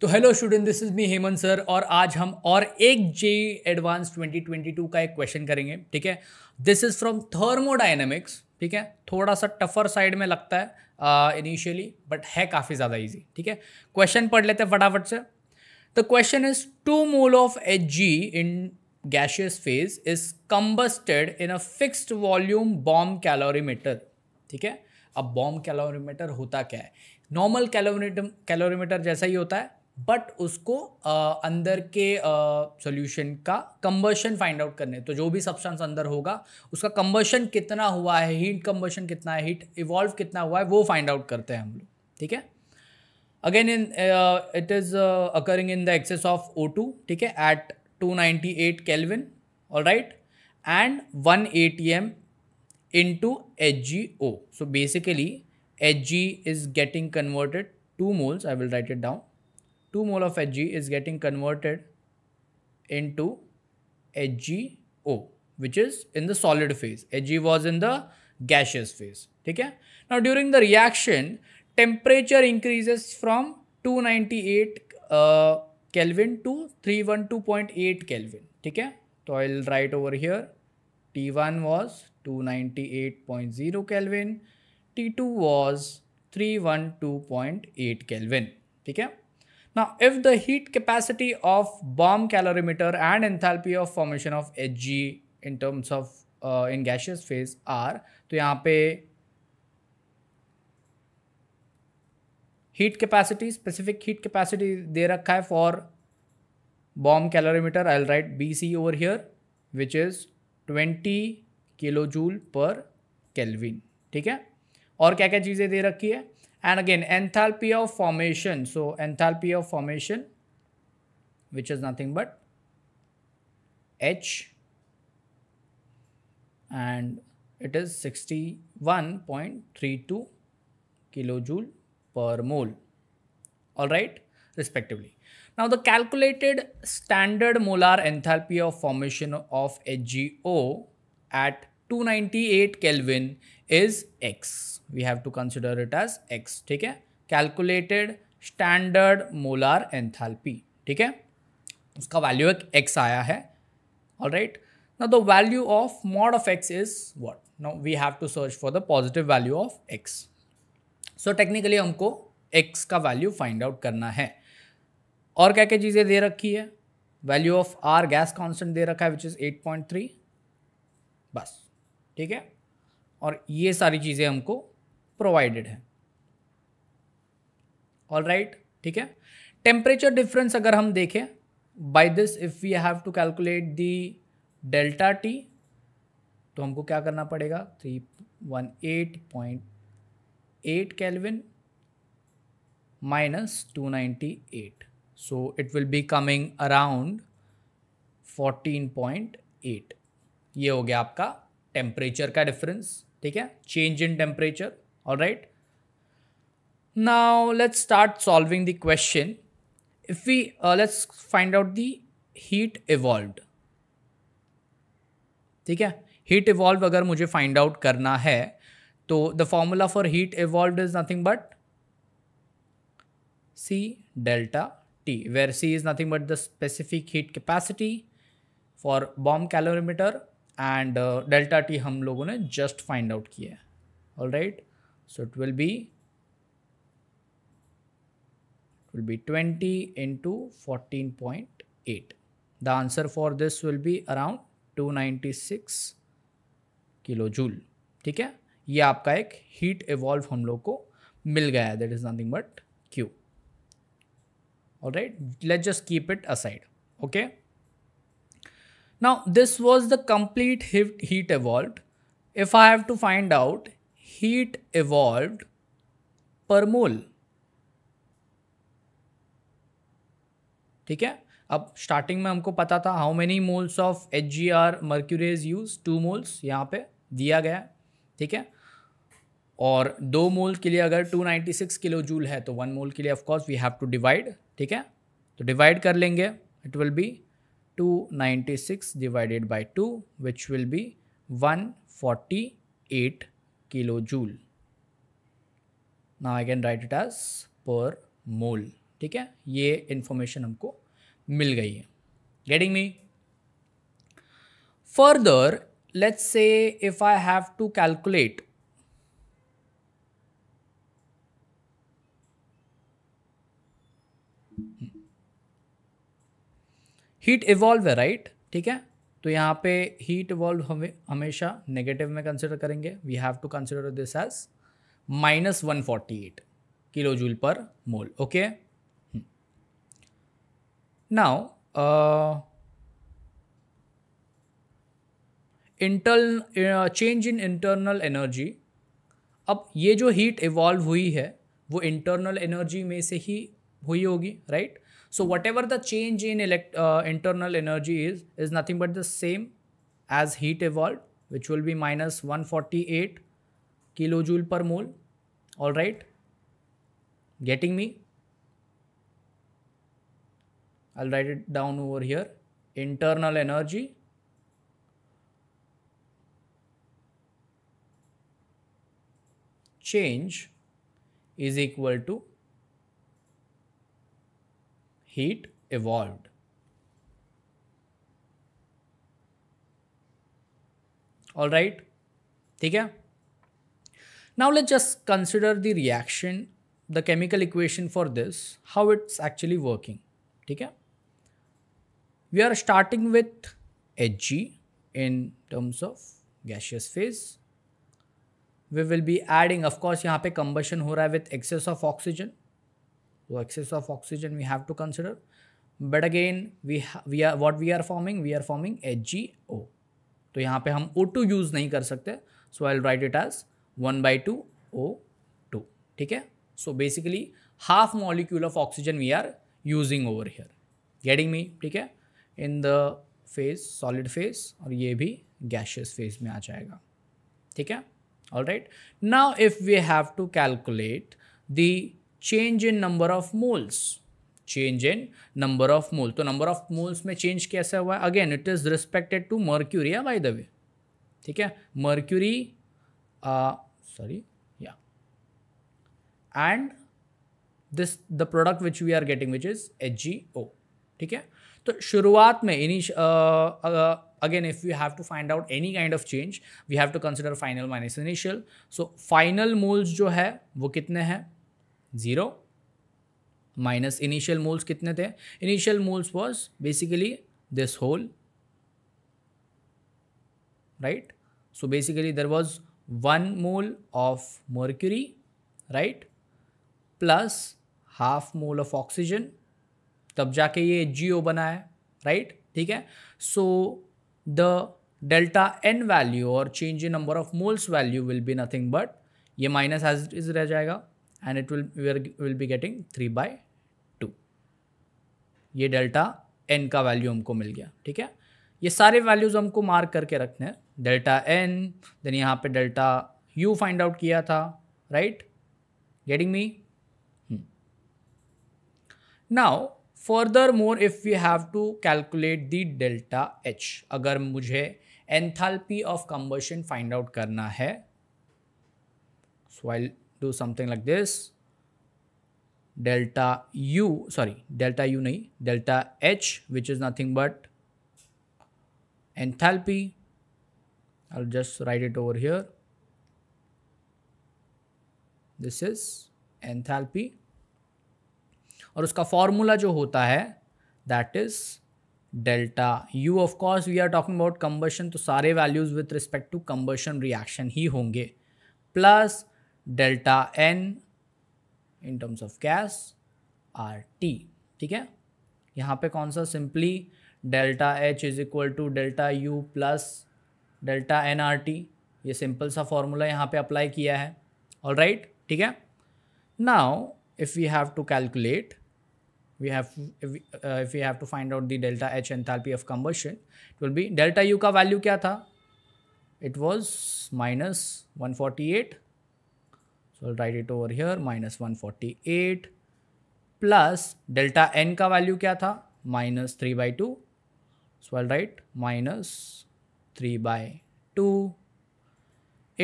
तो hello student this is me Hemant sir और आज हम और एक जे एडवांस 2022 का एक क्वेश्चन करेंगे ठीक है दिस इज़ फ्रॉम थर्मोडाइनमिक्स ठीक है थोड़ा सा टफर साइड में लगता है इनिशियली uh, बट है काफ़ी ज़्यादा इजी ठीक है क्वेश्चन पढ़ लेते हैं फटाफट से the question is two mole of H G in gaseous phase is combusted in a fixed volume bomb calorimeter ठीक है अब बॉम्ब कैलोरीमीटर होता क्या है नॉर्मल कैलोरीटर कैलोरीमीटर जैसा ही होता है बट उसको आ, अंदर के सॉल्यूशन का कंबर्शन फाइंड आउट करने तो जो भी सब्सटेंस अंदर होगा उसका कंबर्शन कितना हुआ है हीट कंबर्शन कितना है हीट इवॉल्व कितना हुआ है वो फाइंड आउट करते हैं हम लोग ठीक है again in it is occurring in the excess of O two ठीक है at two ninety eight kelvin all right and one A T M in to H G O so basically H G is getting converted to moles I will write it down 2 mole of Hg is getting converted into HgO which is in the solid phase. Hg was in the gaseous phase. Okay? Now during the reaction, temperature increases from 298 uh, Kelvin to 312.8 Kelvin. Okay? So I'll write over here T1 was 298.0 Kelvin, T2 was 312.8 Kelvin. Okay? Now, if the heat capacity of bomb calorimeter and enthalpy of formation of Hg in terms of uh, in gaseous phase are, तो यहाँ पे heat capacity specific heat capacity दे रखा है for bomb calorimeter I write B C over here which is twenty kilo joule per kelvin ठीक है और क्या क्या चीज़ें दे रखी है and again enthalpy of formation so enthalpy of formation which is nothing but h and it is 61.32 kilojoule per mole all right respectively now the calculated standard molar enthalpy of formation of HgO at 298 kelvin is X we have to consider it as X ठीक है calculated standard molar enthalpy. ठीक है उसका value एक X आया है all right ना the value of mod of X is what no we have to search for the positive value of X so technically हमको एक्स का वैल्यू फाइंड आउट करना है और क्या क्या चीज़ें दे रखी है value of R gas constant दे रखा है which is eight point three बस ठीक है और ये सारी चीज़ें हमको प्रोवाइडेड हैं ऑल राइट ठीक है टेम्परेचर डिफरेंस अगर हम देखें by this if you have to calculate the delta T तो हमको क्या करना पड़ेगा three one eight point eight kelvin minus two eight so it will be coming around fourteen point eight ये हो गया आपका टेम्परेचर का डिफरेंस ठीक है change in temperature all right now let's start solving the question if we let's find out the heat evolve ठीक है heat evolve अगर मुझे फाइंड आउट करना है तो the formula for heat evolve is nothing but C delta T where C is nothing but the specific heat capacity for bomb calorimeter and delta T हम लोगों ने जस्ट फाइंड आउट किया है all right so it will be it will be twenty into fourteen point eight the answer for this will be around two ninety six kilo joule ठीक है ये आपका एक हीट इवॉल्व हम लोग को मिल गया है that is nothing but Q all right let just keep it aside okay Now this was the complete heat evolved. If I have to find out heat evolved per mole. ठीक है अब starting में हमको पता था how many moles of H G are mercuries use to moles यहाँ पे दिया गया ठीक है और दो मोल के लिए अगर 296 किलो जूल है तो वन मोल के लिए of course we have to divide ठीक है तो डिवाइड कर लेंगे it will be 296 divided by 2 which will be 148 kilojoule. Now I can write it as per mole. ठीक है ये information हमको मिल गई है Getting me? Further, let's say if I have to calculate heat evolve है right ठीक है तो यहाँ पे हीट इवॉल्व हमें हमेशा नेगेटिव में कंसिडर करेंगे we have to consider this as minus one forty eight kilo joule per mole okay now inter change in internal energy अब ये जो हीट इवॉल्व हुई है वो इंटरनल एनर्जी में से ही हुई होगी right So whatever the change in elect, uh, internal energy is, is nothing but the same as heat evolved, which will be minus 148 kilojoule per mole. All right. Getting me? I'll write it down over here. Internal energy change is equal to heat evolved. All right, okay? Now let's just consider the reaction, the chemical equation for this, how it's actually working, okay? We are starting with Hg in terms of gaseous phase. We will be adding, of course, here combustion हो with excess of oxygen. so excess of oxygen we have to consider but again we we are what we are forming we are forming HgO तो यहाँ पे हम O2 use नहीं कर सकते so I write it as one by two O two ठीक है so basically half molecule of oxygen we are using over here getting me ठीक है in the phase solid phase और ये भी गैशियस फेज में आ जाएगा ठीक है all right now if we have to calculate the change in number of moles change in number of mole तो नंबर ऑफ मोल्स में चेंज कैसा हुआ again it is respected to mercury by the way ठीक है mercury sorry या and this the product which we are getting which is H G O ठीक है तो शुरुआत में इनी again if you have to find out any kind of change we have to consider final minus initial so final moles जो है वो कितने हैं ज़ीरो माइनस इनिशियल मोल्स कितने थे initial moles was basically this whole right so basically there was one mole of mercury right plus half mole of oxygen तब जाके ये जी ओ बना है राइट right? ठीक है so the delta N value और change in number of moles value will be nothing but ये minus as is रह जाएगा and it will we are, will three by two ये डेल्टा एन का वैल्यू हमको मिल गया ठीक है ये सारे वैल्यूज़ हमको मार्क करके रखने हैं डेल्टा एन देन यहाँ पे डेल्टा यू फाइंड आउट किया था right getting me now further more if you have to calculate the delta H अगर मुझे enthalpy of combustion find out करना है सो आई do something like this delta u sorry delta u nahi delta h which is nothing but enthalpy i'll just write it over here this is enthalpy और उसका formula जो होता है that is delta U of course we are talking about combustion तो सारे values with respect to combustion reaction ही होंगे plus delta n in terms of gas R T ठीक है यहाँ पे कौन सा simply delta H is equal to delta U plus delta n R T ये सिंपल सा फॉर्मूला यहाँ पे अप्लाई किया है ऑल राइट ठीक है now if you have to calculate we have if you have to find out the delta H n delta h enthalpy of will be delta U का value क्या था it was minus one forty eight right it over it over here minus 148 plus delta N का value क्या था minus three by two so I write minus three by two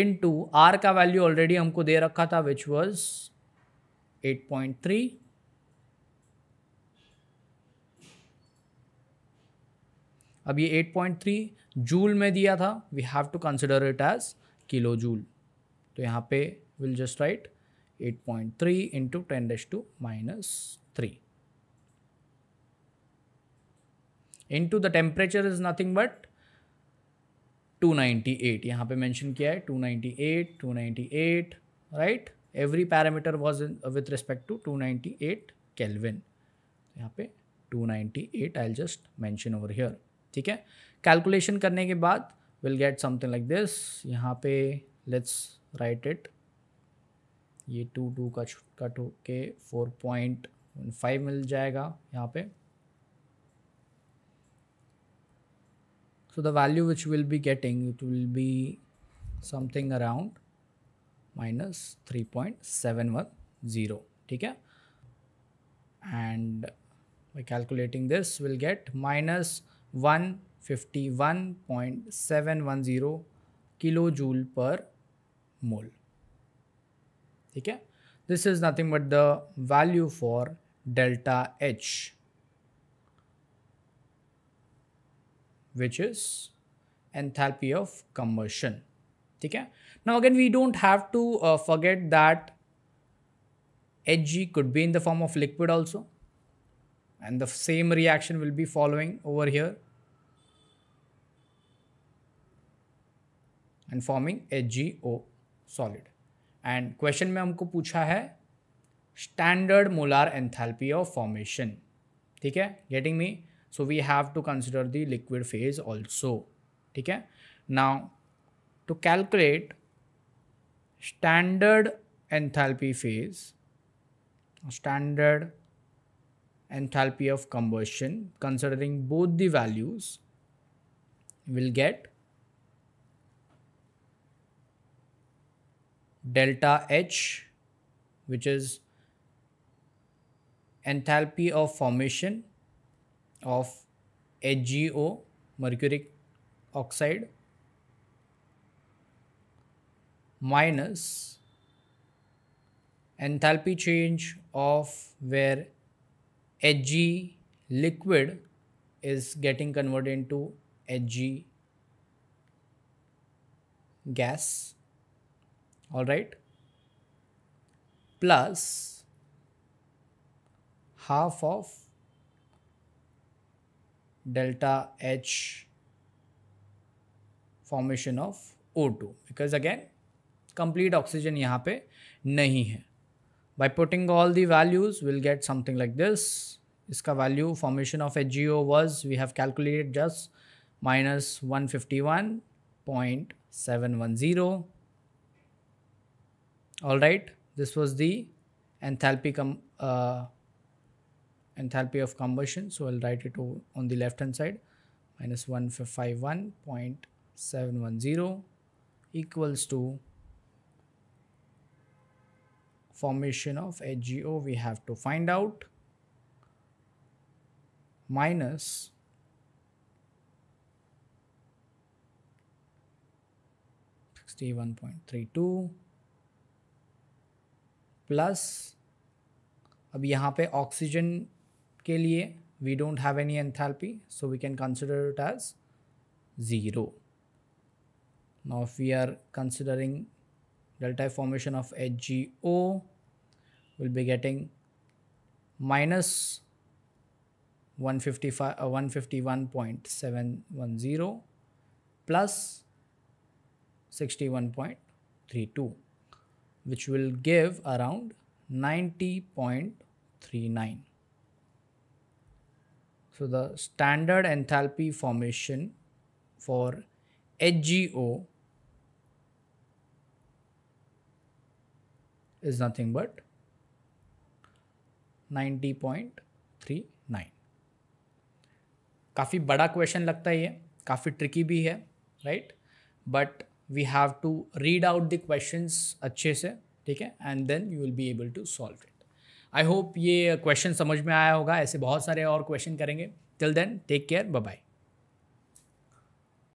into R का value already हमको दे रखा था which was at point three अब ये 8.3 जूल में दिया था we have to consider it as kilo joule तो यहाँ पे we'll just write 8.3 into 10 dash 2 minus 3. Into the temperature is nothing but 298 यहाँ पे mention किया है 298 298 right every parameter was in, uh, with respect to 298 Kelvin यहाँ पे 298 I'll just mention over here ठीक है calculation karne ke baad we'll get something like this यहाँ पे let's write it 298 ये टू टू का छुट कट हो के फोर पॉइंट फाइव मिल जाएगा यहाँ पे so the value which will be getting it will be something around minus three point seven one zero ठीक है and by calculating this will get minus one fifty one point seven one zero kilo joule per mole Okay, this is nothing but the value for delta H which is enthalpy of combustion Okay, now again we don't have to uh, forget that Hg could be in the form of liquid also and the same reaction will be following over here and forming HgO solid and question में हमको पूछा है standard molar enthalpy of formation ठीक है getting me so we have to consider the liquid phase also ठीक है now to calculate standard enthalpy phase standard enthalpy of combustion considering both the values will get delta H, which is enthalpy of formation of HGO, mercuric oxide, minus enthalpy change of where Hg liquid is getting converted into Hg gas all right plus half of delta h formation of o2 because again complete oxygen yahan pe nahi hai by putting all the values we'll get something like this iska value formation of hgo was we have calculated just minus minus one fifty one point seven one zero all right this was the enthalpy com uh, enthalpy of combustion so i'll write it on the left hand side minus 151.710 equals to formation of HGO we have to find out minus sixty one point three two plus अब यहाँ पे oxygen के लिए we don't have any enthalpy so we can consider it as zero now if we are considering delta formation of H G O will be getting minus one fifty five one fifty one point seven one zero plus sixty one point three two which will give around 90.39. So the standard enthalpy formation for HGO is nothing but 90.39 काफ़ी बड़ा question लगता है ये काफ़ी tricky भी है right but we have to read out the question अच्छे से ठीक है and then you will be able to solve it I hope ये क्वेश्चन समझ में आया होगा ऐसे बहुत सारे और क्वेश्चन करेंगे till then take care bye bye